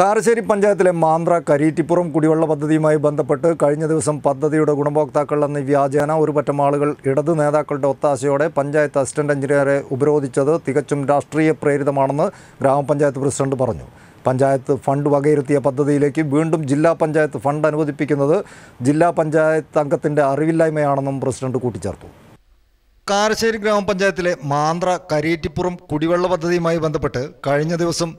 കാരശ്ശേരി പഞ്ചായത്തിലെ മാന്ത്ര കരീറ്റിപ്പുറം കുടിവെള്ള പദ്ധതിയുമായി ബന്ധപ്പെട്ട് കഴിഞ്ഞ ദിവസം പദ്ധതിയുടെ ഗുണഭോക്താക്കൾ എന്ന വ്യാജേന ഒരു പറ്റം ആളുകൾ ഇടത് നേതാക്കളുടെ ഒത്താശയോടെ പഞ്ചായത്ത് അസിസ്റ്റന്റ് എഞ്ചിനീയറെ ഉപരോധിച്ചത് തികച്ചും രാഷ്ട്രീയ പ്രേരിതമാണെന്ന് ഗ്രാമപഞ്ചായത്ത് പ്രസിഡന്റ് പറഞ്ഞു പഞ്ചായത്ത് ഫണ്ട് വകയിരുത്തിയ പദ്ധതിയിലേക്ക് വീണ്ടും ജില്ലാ പഞ്ചായത്ത് ഫണ്ട് അനുവദിപ്പിക്കുന്നത് ജില്ലാ പഞ്ചായത്ത് അംഗത്തിൻ്റെ അറിവില്ലായ്മയാണെന്നും പ്രസിഡന്റ് കൂട്ടിച്ചേർത്തു കാരശ്ശേരി ഗ്രാമപഞ്ചായത്തിലെ മാന്ത്ര കരീറ്റിപ്പുറം കുടിവെള്ള പദ്ധതിയുമായി ബന്ധപ്പെട്ട് കഴിഞ്ഞ ദിവസം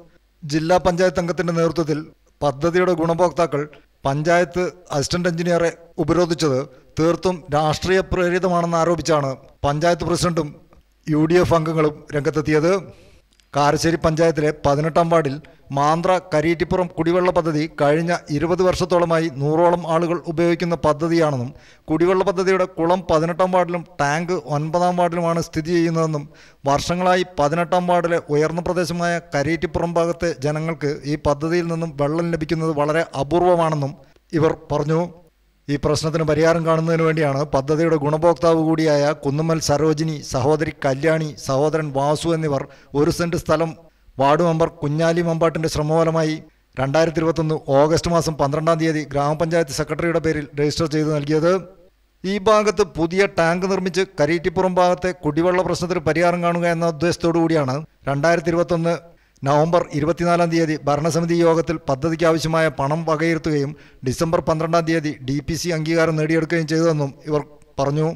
ജില്ലാ പഞ്ചായത്ത് അംഗത്തിന്റെ നേതൃത്വത്തിൽ പദ്ധതിയുടെ ഗുണഭോക്താക്കൾ പഞ്ചായത്ത് അസിസ്റ്റന്റ് എഞ്ചിനീയറെ ഉപരോധിച്ചത് തീർത്തും രാഷ്ട്രീയ പ്രേരിതമാണെന്ന് ആരോപിച്ചാണ് പഞ്ചായത്ത് പ്രസിഡന്റും യു അംഗങ്ങളും രംഗത്തെത്തിയത് കാരശ്ശേരി പഞ്ചായത്തിലെ പതിനെട്ടാം വാർഡിൽ മാന്ത്ര കരീറ്റിപ്പുറം കുടിവെള്ള പദ്ധതി കഴിഞ്ഞ ഇരുപത് വർഷത്തോളമായി നൂറോളം ആളുകൾ ഉപയോഗിക്കുന്ന പദ്ധതിയാണെന്നും കുടിവെള്ള പദ്ധതിയുടെ കുളം പതിനെട്ടാം വാർഡിലും ടാങ്ക് ഒൻപതാം വാർഡിലുമാണ് സ്ഥിതി ചെയ്യുന്നതെന്നും വർഷങ്ങളായി പതിനെട്ടാം വാർഡിലെ ഉയർന്ന പ്രദേശമായ കരീറ്റിപ്പുറം ഭാഗത്തെ ജനങ്ങൾക്ക് ഈ പദ്ധതിയിൽ നിന്നും വെള്ളം ലഭിക്കുന്നത് വളരെ അപൂർവമാണെന്നും ഇവർ പറഞ്ഞു ഈ പ്രശ്നത്തിന് പരിഹാരം കാണുന്നതിന് വേണ്ടിയാണ് പദ്ധതിയുടെ ഗുണഭോക്താവ് കൂടിയായ കുന്നുമ്മൽ സരോജിനി സഹോദരി കല്യാണി സഹോദരൻ വാസു എന്നിവർ ഒരു സെന്റ് സ്ഥലം വാർഡ് മെമ്പർ കുഞ്ഞാലി മമ്പാട്ടിന്റെ ശ്രമഫലമായി രണ്ടായിരത്തി ഇരുപത്തൊന്ന് ഓഗസ്റ്റ് മാസം പന്ത്രണ്ടാം തീയതി ഗ്രാമപഞ്ചായത്ത് സെക്രട്ടറിയുടെ പേരിൽ രജിസ്റ്റർ ചെയ്ത് നൽകിയത് ഈ ഭാഗത്ത് പുതിയ ടാങ്ക് നിർമ്മിച്ച് കരീറ്റിപ്പുറം ഭാഗത്തെ കുടിവെള്ള പ്രശ്നത്തിന് പരിഹാരം കാണുക എന്ന ഉദ്ദേശത്തോടു കൂടിയാണ് രണ്ടായിരത്തി ഇരുപത്തൊന്ന് നവംബർ ഇരുപത്തിനാലാം തീയതി ഭരണസമിതി യോഗത്തിൽ പദ്ധതിക്ക് ആവശ്യമായ പണം വകയിരുത്തുകയും ഡിസംബർ പന്ത്രണ്ടാം തീയതി ഡി പി സി അംഗീകാരം നേടിയെടുക്കുകയും ചെയ്തതെന്നും ഇവർ പറഞ്ഞു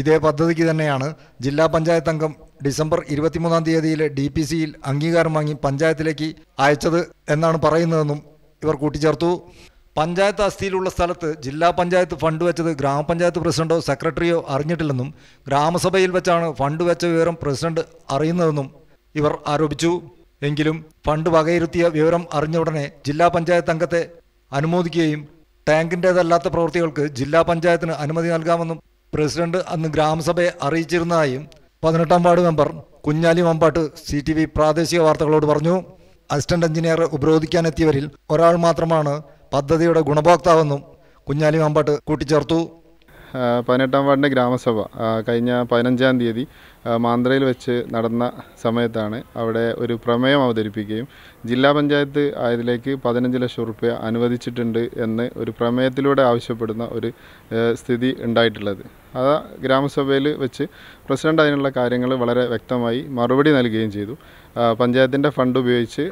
ഇതേ പദ്ധതിക്ക് തന്നെയാണ് ജില്ലാ പഞ്ചായത്ത് അംഗം ഡിസംബർ ഇരുപത്തിമൂന്നാം തീയതിയിലെ ഡി പി സിയിൽ അംഗീകാരം വാങ്ങി പഞ്ചായത്തിലേക്ക് അയച്ചത് എന്നാണ് പറയുന്നതെന്നും ഇവർ കൂട്ടിച്ചേർത്തു പഞ്ചായത്ത് അസ്ഥിയിലുള്ള സ്ഥലത്ത് ജില്ലാ പഞ്ചായത്ത് ഫണ്ട് വെച്ചത് ഗ്രാമപഞ്ചായത്ത് പ്രസിഡന്റോ സെക്രട്ടറിയോ അറിഞ്ഞിട്ടില്ലെന്നും ഗ്രാമസഭയിൽ വെച്ചാണ് ഫണ്ട് വെച്ച വിവരം പ്രസിഡന്റ് അറിയുന്നതെന്നും ഇവർ ആരോപിച്ചു എങ്കിലും ഫണ്ട് വകയിരുത്തിയ വിവരം അറിഞ്ഞ ഉടനെ ജില്ലാ പഞ്ചായത്ത് അംഗത്തെ അനുമോദിക്കുകയും ടാങ്കിൻ്റേതല്ലാത്ത പ്രവൃത്തികൾക്ക് ജില്ലാ പഞ്ചായത്തിന് അനുമതി നൽകാമെന്നും പ്രസിഡന്റ് അന്ന് ഗ്രാമസഭയെ അറിയിച്ചിരുന്നതായും പതിനെട്ടാം ward member Kunhali Mambattu C T V പ്രാദേശിക വാർത്തകളോട് പറഞ്ഞു അസിസ്റ്റന്റ് എഞ്ചിനീയർ ഉപരോധിക്കാനെത്തിയവരിൽ ഒരാൾ മാത്രമാണ് പദ്ധതിയുടെ ഗുണഭോക്താവെന്നും കുഞ്ഞാലി മമ്പാട്ട് കൂട്ടിച്ചേർത്തു പതിനെട്ടാം വാർഡിൻ്റെ ഗ്രാമസഭ കഴിഞ്ഞ പതിനഞ്ചാം തീയതി മാന്ദ്രയിൽ വെച്ച് നടന്ന സമയത്താണ് അവിടെ ഒരു പ്രമേയം അവതരിപ്പിക്കുകയും ജില്ലാ പഞ്ചായത്ത് ആയതിലേക്ക് പതിനഞ്ച് ലക്ഷം റുപ്യ അനുവദിച്ചിട്ടുണ്ട് എന്ന് ഒരു പ്രമേയത്തിലൂടെ ആവശ്യപ്പെടുന്ന ഒരു സ്ഥിതി ഉണ്ടായിട്ടുള്ളത് അത് ഗ്രാമസഭയിൽ വെച്ച് പ്രസിഡന്റ് അതിനുള്ള കാര്യങ്ങൾ വളരെ വ്യക്തമായി മറുപടി നൽകുകയും ചെയ്തു പഞ്ചായത്തിൻ്റെ ഫണ്ട് ഉപയോഗിച്ച്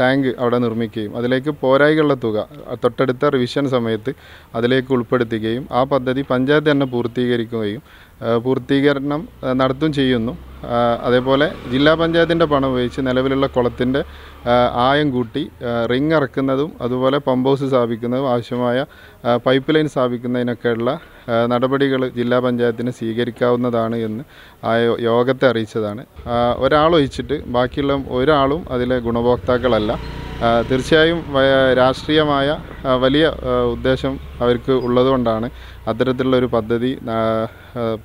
ടാങ്ക് അവിടെ നിർമ്മിക്കുകയും അതിലേക്ക് പോരായികളുടെ തുക തൊട്ടടുത്ത റിവിഷൻ സമയത്ത് അതിലേക്ക് ഉൾപ്പെടുത്തുകയും ആ പദ്ധതി പഞ്ചായത്ത് തന്നെ പൂർത്തീകരിക്കുകയും പൂർത്തീകരണം നടത്തും ചെയ്യുന്നു അതേപോലെ ജില്ലാ പഞ്ചായത്തിൻ്റെ പണം ഉപയോഗിച്ച് നിലവിലുള്ള കുളത്തിൻ്റെ ആയം കൂട്ടി റിങ് ഇറക്കുന്നതും അതുപോലെ പമ്പ് ഹൗസ് സ്ഥാപിക്കുന്നതും ആവശ്യമായ പൈപ്പ് ലൈൻ സ്ഥാപിക്കുന്നതിനൊക്കെയുള്ള നടപടികൾ ജില്ലാ പഞ്ചായത്തിന് സ്വീകരിക്കാവുന്നതാണ് എന്ന് ആ യോഗത്തെ അറിയിച്ചതാണ് ഒഴിച്ചിട്ട് ബാക്കിയുള്ള ഒരാളും അതിലെ ഗുണഭോക്താക്കളല്ല തീർച്ചയായും രാഷ്ട്രീയമായ വലിയ ഉദ്ദേശം അവർക്ക് ഉള്ളതുകൊണ്ടാണ് അത്തരത്തിലുള്ള ഒരു പദ്ധതി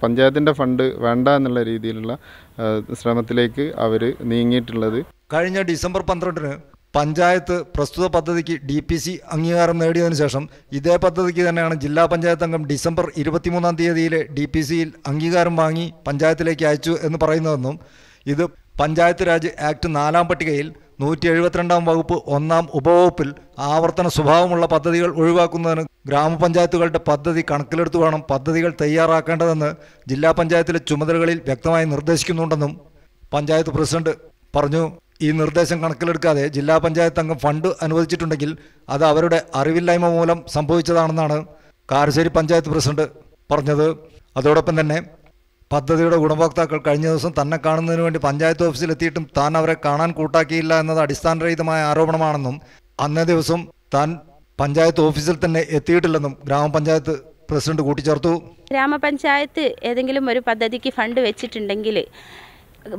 പഞ്ചായത്തിൻ്റെ ഫണ്ട് വേണ്ട എന്നുള്ള രീതിയിലുള്ള ശ്രമത്തിലേക്ക് അവർ നീങ്ങിയിട്ടുള്ളത് കഴിഞ്ഞ ഡിസംബർ പന്ത്രണ്ടിന് പഞ്ചായത്ത് പ്രസ്തുത പദ്ധതിക്ക് ഡി പി സി അംഗീകാരം നേടിയതിനു ശേഷം ഇതേ പദ്ധതിക്ക് തന്നെയാണ് ജില്ലാ പഞ്ചായത്ത് അംഗം ഡിസംബർ ഇരുപത്തിമൂന്നാം തീയതിയിലെ ഡി പി സിയിൽ അംഗീകാരം വാങ്ങി പഞ്ചായത്തിലേക്ക് അയച്ചു എന്ന് പറയുന്നതെന്നും ഇത് പഞ്ചായത്ത് രാജ് ആക്ട് നാലാം പട്ടികയിൽ നൂറ്റി എഴുപത്തിരണ്ടാം വകുപ്പ് ഒന്നാം ഉപവകുപ്പിൽ ആവർത്തന സ്വഭാവമുള്ള പദ്ധതികൾ ഒഴിവാക്കുന്നതിന് ഗ്രാമപഞ്ചായത്തുകളുടെ പദ്ധതി കണക്കിലെടുത്തു വേണം പദ്ധതികൾ തയ്യാറാക്കേണ്ടതെന്ന് ജില്ലാ പഞ്ചായത്തിലെ ചുമതലകളിൽ വ്യക്തമായി നിർദ്ദേശിക്കുന്നുണ്ടെന്നും പഞ്ചായത്ത് പ്രസിഡന്റ് പറഞ്ഞു ഈ നിർദ്ദേശം കണക്കിലെടുക്കാതെ ജില്ലാ പഞ്ചായത്ത് അംഗം ഫണ്ട് അനുവദിച്ചിട്ടുണ്ടെങ്കിൽ അത് അവരുടെ അറിവില്ലായ്മ മൂലം സംഭവിച്ചതാണെന്നാണ് കാരശ്ശേരി പഞ്ചായത്ത് പ്രസിഡന്റ് പറഞ്ഞത് അതോടൊപ്പം തന്നെ പദ്ധതിയുടെ ഗുണഭോക്താക്കൾ കഴിഞ്ഞ ദിവസം തന്നെ കാണുന്നതിന് വേണ്ടി പഞ്ചായത്ത് ഓഫീസിലെത്തിയിട്ടും താൻ അവരെ കാണാൻ കൂട്ടാക്കിയില്ല എന്നത് അടിസ്ഥാനരഹിതമായ ആരോപണമാണെന്നും അന്നേ ദിവസം താൻ പഞ്ചായത്ത് ഓഫീസിൽ തന്നെ എത്തിയിട്ടില്ലെന്നും ഗ്രാമപഞ്ചായത്ത് പ്രസിഡന്റ് കൂട്ടിച്ചേർത്തു ഗ്രാമപഞ്ചായത്ത് ഏതെങ്കിലും ഒരു പദ്ധതിക്ക് ഫണ്ട് വെച്ചിട്ടുണ്ടെങ്കിൽ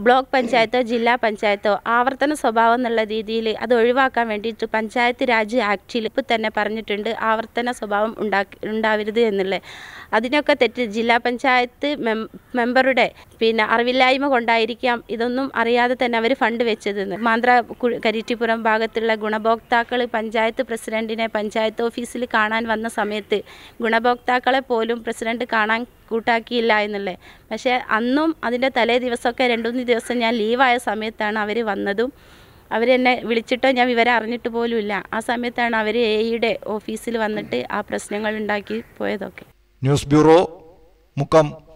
ബ്ലോക്ക് പഞ്ചായത്തോ ജില്ലാ പഞ്ചായത്തോ ആവർത്തന സ്വഭാവം എന്നുള്ള രീതിയിൽ അത് ഒഴിവാക്കാൻ വേണ്ടിയിട്ട് പഞ്ചായത്ത് രാജ് ആക്ടിൽ ഇപ്പം തന്നെ പറഞ്ഞിട്ടുണ്ട് ആവർത്തന സ്വഭാവം ഉണ്ടാക്കി ഉണ്ടാവരുത് എന്നുള്ളത് അതിനൊക്കെ തെറ്റ് ജില്ലാ പഞ്ചായത്ത് മെമ്പറുടെ പിന്നെ അറിവില്ലായ്മ കൊണ്ടായിരിക്കാം ഇതൊന്നും അറിയാതെ തന്നെ അവർ ഫണ്ട് വെച്ചതെന്ന് മാന്ത്ര കരിറ്റിപ്പുറം ഭാഗത്തുള്ള ഗുണഭോക്താക്കൾ പഞ്ചായത്ത് പ്രസിഡന്റിനെ പഞ്ചായത്ത് ഓഫീസിൽ കാണാൻ വന്ന സമയത്ത് ഗുണഭോക്താക്കളെ പോലും പ്രസിഡന്റ് കാണാൻ കൂട്ടാക്കിയില്ല എന്നുള്ളത് പക്ഷേ അന്നും അതിൻ്റെ തലേ ദിവസമൊക്കെ രണ്ടുമൂന്ന് ദിവസം ഞാൻ ലീവായ സമയത്താണ് അവർ വന്നതും അവരെന്നെ വിളിച്ചിട്ടോ ഞാൻ വിവരം അറിഞ്ഞിട്ട് പോലുമില്ല ആ സമയത്താണ് അവർ എയുടെ ഓഫീസിൽ വന്നിട്ട് ആ പ്രശ്നങ്ങൾ ഉണ്ടാക്കി പോയതൊക്കെ ന്യൂസ് ബ്യൂറോ മുക്കം